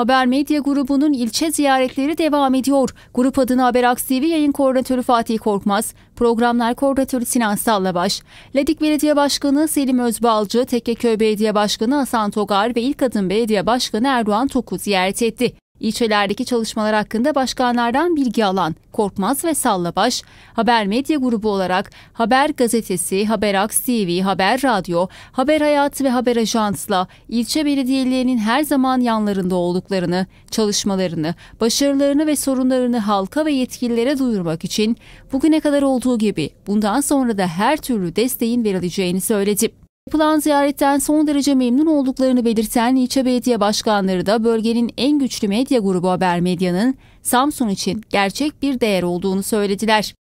Haber Medya Grubu'nun ilçe ziyaretleri devam ediyor. Grup adına Haber Aks yayın koordinatörü Fatih Korkmaz, programlar koordinatörü Sinan Sallabaş, Ledik Belediye Başkanı Selim Özbalcı, Tekkeköy Belediye Başkanı Hasan Togar ve İlk Adım Belediye Başkanı Erdoğan Toku ziyaret etti. İlçelerdeki çalışmalar hakkında başkanlardan bilgi alan Korkmaz ve Sallabaş, Haber Medya Grubu olarak Haber Gazetesi, Haber Aks TV, Haber Radyo, Haber Hayat ve Haber Ajans'la ilçe belediyelerinin her zaman yanlarında olduklarını, çalışmalarını, başarılarını ve sorunlarını halka ve yetkililere duyurmak için bugüne kadar olduğu gibi bundan sonra da her türlü desteğin verileceğini söyledi. Yapılan ziyaretten son derece memnun olduklarını belirten ilçe belediye başkanları da bölgenin en güçlü medya grubu Haber Medya'nın Samsun için gerçek bir değer olduğunu söylediler.